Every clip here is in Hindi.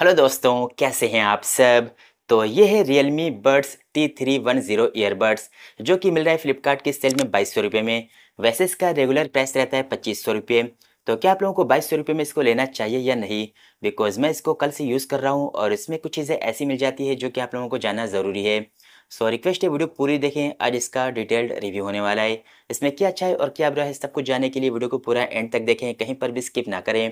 हेलो दोस्तों कैसे हैं आप सब तो ये है T three one zero earbuds जो कि मिल रहा है फ्लिपकार्ट की सेल में बाईस सौ रुपये में वैसे इसका रेगुलर प्राइस रहता है पच्चीस सौ रुपये तो क्या आप लोगों को बाईस सौ रुपये में इसको लेना चाहिए या नहीं बिकॉज मैं इसको कल से यूज़ कर रहा हूँ और इसमें कुछ चीज़ें ऐसी मिल जाती है जो कि आप लोगों को जानना ज़रूरी है सो रिक्वेस्ट है वीडियो पूरी देखें आज इसका डिटेल्ड रिव्यू होने वाला है इसमें क्या अच्छा है और क्या बुरा है सब कुछ जानने के लिए वीडियो को पूरा एंड तक देखें कहीं पर भी स्किप ना करें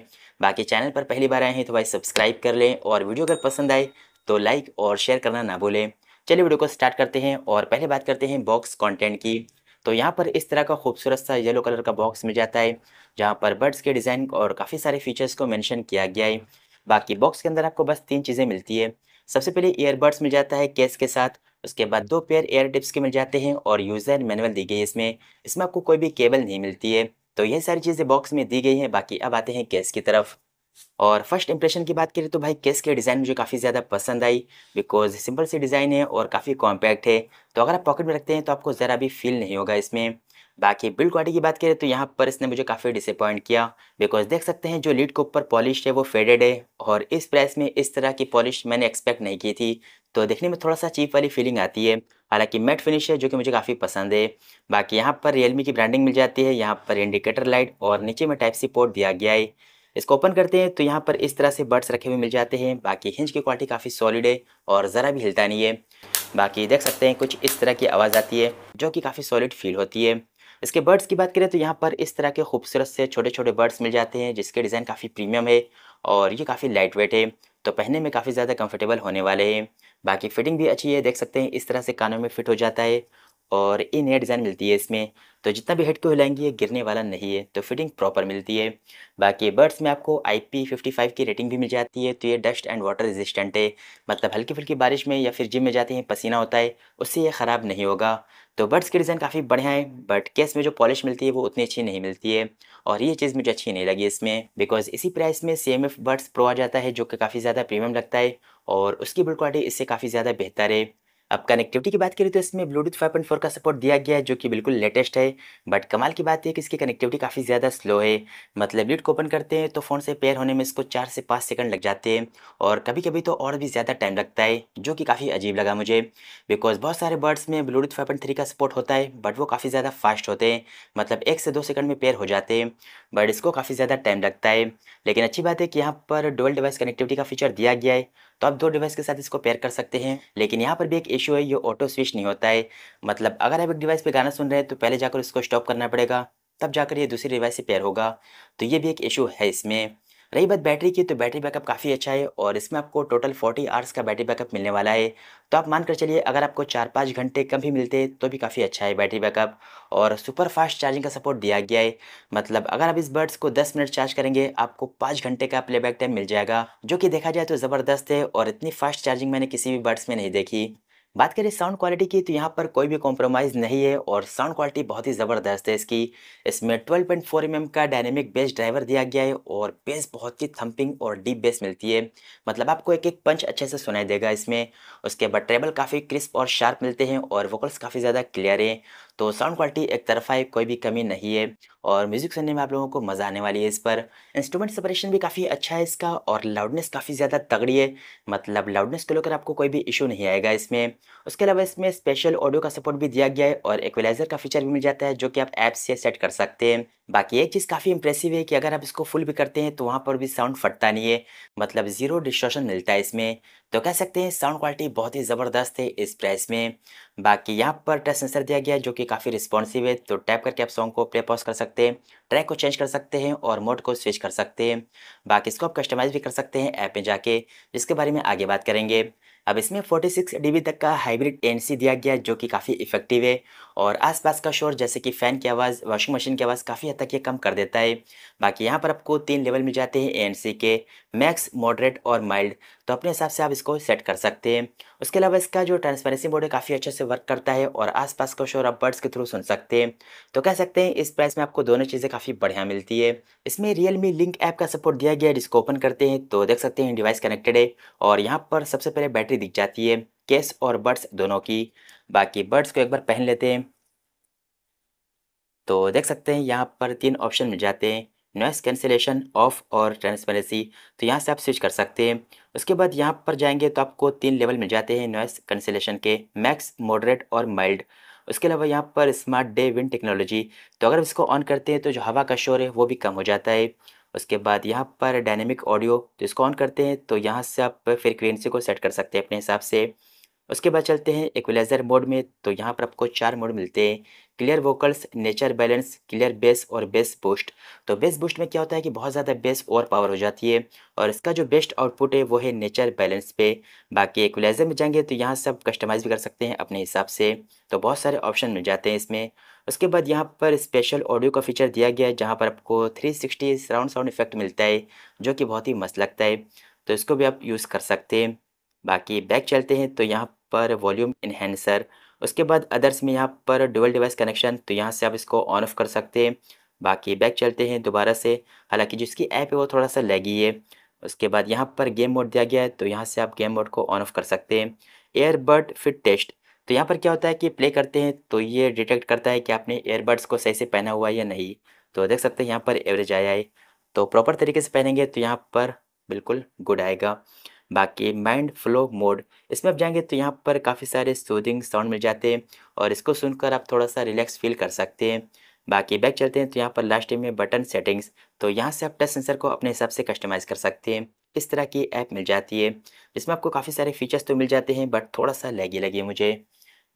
बाकी चैनल पर पहली बार आए हैं तो भाई सब्सक्राइब कर लें और वीडियो अगर पसंद आए तो लाइक और शेयर करना ना भूलें चलिए वीडियो को स्टार्ट करते हैं और पहले बात करते हैं बॉक्स कॉन्टेंट की तो यहाँ पर इस तरह का खूबसूरत सा येलो कलर का बॉक्स मिल जाता है जहाँ पर बर्ड्स के डिज़ाइन और काफ़ी सारे फीचर्स को मैंशन किया गया है बाकी बॉक्स के अंदर आपको बस तीन चीज़ें मिलती है सबसे पहले ईयरबड्स मिल जाता है केस के साथ उसके बाद दो पेयर एयर टिप्स के मिल जाते हैं और यूज़र मैनुअल दी गई है इसमें इसमें आपको कोई भी केबल नहीं मिलती है तो ये सारी चीज़ें बॉक्स में दी गई हैं बाकी अब आते हैं केस की तरफ और फर्स्ट इंप्रेशन की बात करें तो भाई केस के डिज़ाइन मुझे काफ़ी ज़्यादा पसंद आई बिकॉज सिंपल सी डिज़ाइन है और काफ़ी कॉम्पैक्ट है तो अगर आप पॉकेट में रखते हैं तो आपको ज़रा भी फील नहीं होगा इसमें बाकी बिल्ड क्वालिटी की बात करें तो यहाँ पर इसने मुझे काफ़ी डिसअपॉइंट किया बिकॉज देख सकते हैं जो लीड के ऊपर पॉलिश है वो फेडेड है और इस प्राइस में इस तरह की पॉलिश मैंने एक्सपेक्ट नहीं की थी तो देखने में थोड़ा सा चीप वाली फीलिंग आती है हालांकि मैट फिनिश है जो कि मुझे काफ़ी पसंद है बाकी यहाँ पर रियलमी की ब्रांडिंग मिल जाती है यहाँ पर इंडिकेटर लाइट और नीचे में टाइप सी पोर्ट दिया गया है इसको ओपन करते हैं तो यहाँ पर इस तरह से बर्ड्स रखे हुए मिल जाते हैं बाकी हिंज की क्वालिटी काफ़ी सॉलिड है और ज़रा भी हिलता नहीं है बाकी देख सकते हैं कुछ इस तरह की आवाज़ आती है जो कि काफ़ी सॉलिड फील होती है इसके बर्ड्स की बात करें तो यहाँ पर इस तरह के खूबसूरत से छोटे छोटे बर्ड्स मिल जाते हैं जिसके डिज़ाइन काफ़ी प्रीमियम है और ये काफ़ी लाइट वेट है तो पहनने में काफ़ी ज़्यादा कंफर्टेबल होने वाले हैं बाकी फिटिंग भी अच्छी है देख सकते हैं इस तरह से कानों में फिट हो जाता है और ये नया डिज़ाइन मिलती है इसमें तो जितना भी हेड को हिलाएंगे ये गिरने वाला नहीं है तो फिटिंग प्रॉपर मिलती है बाकी बर्ड्स में आपको आई पी फिफ्टी फाइव की रेटिंग भी मिल जाती है तो ये डस्ट एंड वाटर रेजिस्टेंट है मतलब हल्की फुल्की बारिश में या फिर जिम में जाते हैं पसीना होता है उससे ये ख़राब नहीं होगा तो बर्ड्स के डिज़ाइन काफ़ी बढ़िया है बट केस में जो पॉलिश मिलती है वो उतनी अच्छी नहीं मिलती है और ये चीज़ मुझे अच्छी नहीं लगी इसमें बिकॉज इसी प्राइस में C M F buds pro आ जाता है जो कि काफ़ी ज़्यादा प्रीमियम लगता है और उसकी बिल्ड क्वालिटी इससे काफ़ी ज़्यादा बेहतर है अब कनेक्टिविटी की बात करें तो इसमें ब्लूटूथ 5.4 का सपोर्ट दिया गया है जो कि बिल्कुल लेटेस्ट है बट कमाल की बात है कि इसकी कनेक्टिविटी काफ़ी ज़्यादा स्लो है मतलब लिट को ओपन करते हैं तो फ़ोन से पेयर होने में इसको चार से पाँच सेकंड लग जाते हैं और कभी कभी तो और भी ज़्यादा टाइम लगता है जो कि काफ़ी अजीब लगा मुझे बिकॉज बहुत सारे बर्ड्स में ब्लूटूथ फाइव का सपोर्ट होता है बट वो काफ़ी ज़्यादा फास्ट होते हैं मतलब एक से दो सेकंड में पेयर हो जाते हैं बट इसको काफ़ी ज़्यादा टाइम लगता है लेकिन अच्छी बात है कि यहाँ पर डोल डिवाइस कनेक्टिविटी का फीचर दिया गया है तो आप दो डिवाइस के साथ इसको पेयर कर सकते हैं लेकिन यहाँ पर भी एक इशू है ये ऑटो स्विच नहीं होता है मतलब अगर आप एक डिवाइस पे गाना सुन रहे हैं तो पहले जाकर इसको स्टॉप करना पड़ेगा तब जाकर ये दूसरी डिवाइस से पेयर होगा तो ये भी एक इशू है इसमें रही बात बैटरी की तो बैटरी बैकअप काफ़ी अच्छा है और इसमें आपको टोटल 40 आवर्स का बैटरी बैकअप मिलने वाला है तो आप मान कर चलिए अगर आपको चार पाँच घंटे कम भी मिलते तो भी काफ़ी अच्छा है बैटरी बैकअप और सुपर फास्ट चार्जिंग का सपोर्ट दिया गया है मतलब अगर आप इस बर्ड्स को 10 मिनट चार्ज करेंगे आपको पाँच घंटे का प्लेबैक टाइम मिल जाएगा जो कि देखा जाए तो ज़बरदस्त है और इतनी फास्ट चार्जिंग मैंने किसी भी बर्ड्स में नहीं देखी बात करें साउंड क्वालिटी की तो यहाँ पर कोई भी कॉम्प्रोमाइज़ नहीं है और साउंड क्वालिटी बहुत ही ज़बरदस्त है इसकी इसमें 12.4 पॉइंट mm का डायनेमिक बेस ड्राइवर दिया गया है और बेस बहुत ही थम्पिंग और डीप बेस मिलती है मतलब आपको एक एक पंच अच्छे से सुनाई देगा इसमें उसके बाद ट्रेबल काफ़ी क्रिस्प और शार्प मिलते हैं और वोकल्स काफ़ी ज़्यादा क्लियर हैं तो साउंड क्वालिटी एक तरफा है कोई भी कमी नहीं है और म्यूज़िक सुनने में आप लोगों को मज़ा आने वाली है इस पर इंस्ट्रूमेंट सेपरेशन भी काफ़ी अच्छा है इसका और लाउडनेस काफ़ी ज़्यादा तगड़ी है मतलब लाउडनेस को लेकर आपको कोई भी इशू नहीं आएगा इसमें उसके अलावा इसमें स्पेशल ऑडियो का सपोर्ट भी दिया गया है और एक्वेलाइजर का फीचर भी मिल जाता है जो कि आप ऐप से सेट कर सकते हैं बाकी एक चीज़ काफ़ी इंप्रेसिव है कि अगर आप इसको फुल भी करते हैं तो वहाँ पर भी साउंड फटता नहीं है मतलब ज़ीरो डिस्ट्रोशन मिलता है इसमें तो कह सकते हैं साउंड क्वालिटी बहुत ही ज़बरदस्त है इस प्राइस में बाकी यहाँ पर टच सेंसर दिया गया जो कि काफ़ी रिस्पॉन्सिव है तो टैप करके आप सॉन्ग को प्ले पॉज कर सकते हैं ट्रैक को चेंज कर सकते हैं और मोड को स्विच कर सकते हैं बाकी इसको आप कस्टमाइज़ भी कर सकते हैं ऐप में जाके जिसके बारे में आगे बात करेंगे अब इसमें 46 डीबी तक का हाइब्रिड एनसी दिया गया जो कि काफ़ी इफेक्टिव है और आसपास का शोर जैसे कि फ़ैन की आवाज़ वॉशिंग मशीन की आवाज़ काफ़ी हद तक ये कम कर देता है बाकी यहाँ पर आपको तीन लेवल मिल जाते हैं एनसी के मैक्स मॉडरेट और माइल्ड तो अपने हिसाब से आप इसको सेट कर सकते हैं उसके अलावा इसका जो ट्रांसपेरेंसी मोड है काफ़ी अच्छे से वर्क करता है और आसपास का शोर आप बर्ड्स के थ्रू सुन सकते हैं तो कह सकते हैं इस प्राइस में आपको दोनों चीज़ें काफ़ी बढ़िया मिलती है इसमें मी लिंक ऐप का सपोर्ट दिया गया है जिसको ओपन करते हैं तो देख सकते हैं डिवाइस कनेक्टेड है और यहाँ पर सबसे पहले बैटरी दिख जाती है केस और बर्ड्स दोनों की बाकी बर्ड्स को एक बार पहन लेते हैं तो देख सकते हैं यहाँ पर तीन ऑप्शन मिल जाते हैं नॉइस कैंसिलेशन ऑफ और ट्रांसपेरेंसी तो यहाँ से आप स्विच कर सकते हैं उसके बाद यहाँ पर जाएंगे तो आपको तीन लेवल मिल जाते हैं नॉइस कैंसिलेशन के मैक्स मॉडरेट और माइल्ड उसके अलावा यहाँ पर स्मार्ट डे विंड टेक्नोलॉजी तो अगर इसको ऑन करते हैं तो जो हवा का शोर है वो भी कम हो जाता है उसके बाद यहाँ पर डायनेमिक ऑडियो तो इसको ऑन करते हैं तो यहाँ से आप फ्रिक्वेंसी को सेट कर सकते हैं अपने हिसाब से उसके बाद चलते हैं इक्वलाइजर मोड में तो यहाँ पर आपको चार मोड मिलते हैं clear vocals nature balance clear bass और बेस बूस्ट तो बेस बूस्ट में क्या होता है कि बहुत ज़्यादा बेस और पावर हो जाती है और इसका जो बेस्ट आउटपुट है वो है नेचर बैलेंस पे बाकी इक्वलाइजर में जाएंगे तो यहाँ सब कस्टमाइज़ भी कर सकते हैं अपने हिसाब से तो बहुत सारे ऑप्शन मिल जाते हैं इसमें उसके बाद यहाँ पर स्पेशल ऑडियो का फीचर दिया गया है जहाँ पर आपको three sixty sound sound effect मिलता है जो कि बहुत ही मस्त लगता है तो इसको भी आप यूज़ कर सकते हैं बाकी बैक चलते हैं तो यहाँ पर वॉल्यूम इन्हेंसर उसके बाद अदर्स में यहाँ पर डुअल डिवाइस कनेक्शन तो यहाँ से आप इसको ऑन ऑफ कर सकते हैं बाकी बैक चलते हैं दोबारा से हालांकि जिसकी ऐप है वो थोड़ा सा लैगी है उसके बाद यहाँ पर गेम मोड दिया गया है तो यहाँ से आप गेम मोड को ऑन ऑफ कर सकते हैं एयरबड फिट टेस्ट तो यहाँ पर क्या होता है कि प्ले करते हैं तो ये डिटेक्ट करता है कि आपने एयरबड्स को सही से पहना हुआ है या नहीं तो देख सकते हैं यहाँ पर एवरेज आया है तो प्रॉपर तरीके से पहनेंगे तो यहाँ पर बिल्कुल गुड आएगा बाकी माइंड फ्लो मोड इसमें आप जाएंगे तो यहाँ पर काफ़ी सारे सूदिंग साउंड मिल जाते हैं और इसको सुनकर आप थोड़ा सा रिलैक्स फील कर सकते हैं बाकी बैक चलते हैं तो यहाँ पर लास्ट में बटन सेटिंग्स तो यहाँ से आप टच सेंसर को अपने हिसाब से कस्टमाइज़ कर सकते हैं इस तरह की ऐप मिल जाती है जिसमें आपको काफ़ी सारे फीचर्स तो मिल जाते हैं बट थोड़ा सा लैगी लगी मुझे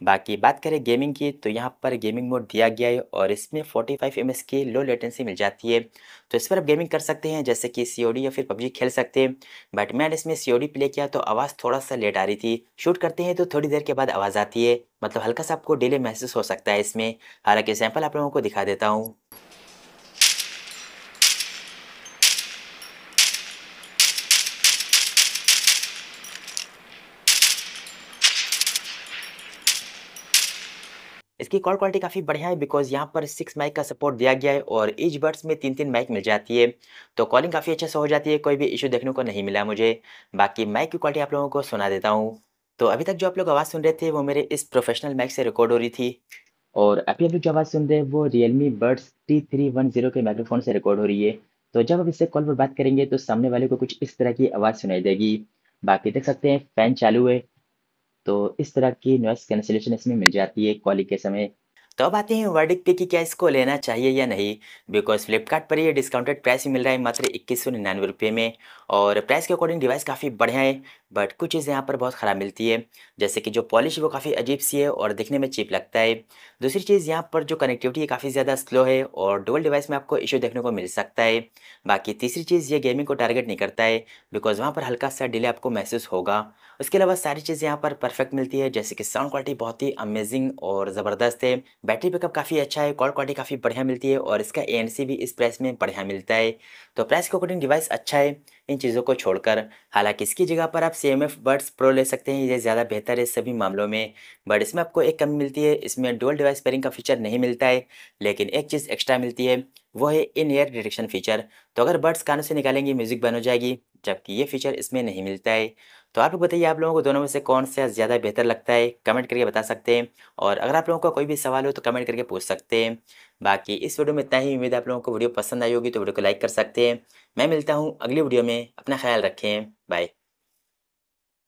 बाकी बात करें गेमिंग की तो यहाँ पर गेमिंग मोड दिया गया है और इसमें 45 फाइव की लो लेटेंसी मिल जाती है तो इस पर आप गेमिंग कर सकते हैं जैसे कि सी या फिर पबजी खेल सकते हैं बट मैंने इसमें सी प्ले किया तो आवाज़ थोड़ा सा लेट आ रही थी शूट करते हैं तो थोड़ी देर के बाद आवाज़ आती है मतलब हल्का सा आपको डिले महसूस हो सकता है इसमें हालांकि सैंपल आप लोगों को दिखा देता हूँ इसकी कॉल क्वालिटी काफ़ी बढ़िया है बिकॉज यहाँ पर सिक्स माइक का सपोर्ट दिया गया है और ईच बर्ड्स में तीन तीन माइक मिल जाती है तो कॉलिंग काफ़ी अच्छे से हो जाती है कोई भी इशू देखने को नहीं मिला मुझे बाकी माइक की क्वालिटी आप लोगों को सुना देता हूँ तो अभी तक जो आप लोग आवाज़ सुन रहे थे वो मेरे इस प्रोफेशनल माइक से रिकॉर्ड हो रही थी और अभी अभी जो आवाज़ सुन रहे हैं वो Realme buds T three one zero के माइक्रोफोन से रिकॉर्ड हो रही है तो जब आप इससे कॉल पर बात करेंगे तो सामने वाले को कुछ इस तरह की आवाज़ सुनाई देगी बाकी देख सकते हैं फ़ैन चालू है तो इस तरह की नॉइस कैंसिलेशन इसमें मिल जाती है कॉलिंग के समय तो अब आते हैं वर्डिक पे कि क्या इसको लेना चाहिए या नहीं बिकॉज फ्लिपकार्ट पर ये डिस्काउंटेड प्राइस मिल रहा है मात्र इक्कीस सौ निन्यानवे रुपये में और प्राइस के अकॉर्डिंग डिवाइस काफ़ी बढ़िया है बट कुछ चीज़ें यहाँ पर बहुत ख़राब मिलती है जैसे कि जो पॉलिश वो काफ़ी अजीब सी है और दिखने में चीप लगता है दूसरी चीज़ यहाँ पर जो कनेक्टिविटी है काफ़ी ज़्यादा स्लो है और डुअल डिवाइस में आपको इशू देखने को मिल सकता है बाकी तीसरी चीज़ ये गेमिंग को टारगेट नहीं करता है बिकॉज़ वहाँ पर हल्का सा डिले आपको महसूस होगा उसके अलावा सारी चीज़ें यहाँ पर परफेक्ट मिलती है जैसे कि साउंड क्वालिटी बहुत ही अमेजिंग और ज़बरदस्त है बैटरी बैकअप काफ़ी अच्छा है कॉल क्वालिटी काफ़ी बढ़िया मिलती है और इसका ए भी इस प्राइस में बढ़िया मिलता है तो प्राइस के अकॉर्डिंग डिवाइस अच्छा है इन चीज़ों को छोड़कर हालांकि इसकी जगह पर आप C M F buds pro ले सकते हैं ये ज़्यादा बेहतर है सभी मामलों में बट इसमें आपको एक कमी मिलती है इसमें डोल डिवाइस पेयरिंग का फीचर नहीं मिलता है लेकिन एक चीज़ एक्स्ट्रा मिलती है वो है इन एयर डिटेक्शन फीचर तो अगर बर्ड्स कानों से निकालेंगे म्यूज़िक बन हो जाएगी जबकि ये फीचर इसमें नहीं मिलता है तो आप लोग बताइए आप लोगों को दोनों में से कौन सा ज़्यादा बेहतर लगता है कमेंट करके बता सकते हैं और अगर आप लोगों का को कोई भी सवाल हो तो कमेंट करके पूछ सकते हैं बाकी इस वीडियो में इतना ही उम्मीद आप लोगों को वीडियो पसंद आई होगी तो वीडियो को लाइक कर सकते हैं मैं मिलता हूँ अगली वीडियो में अपना ख्याल रखें बाय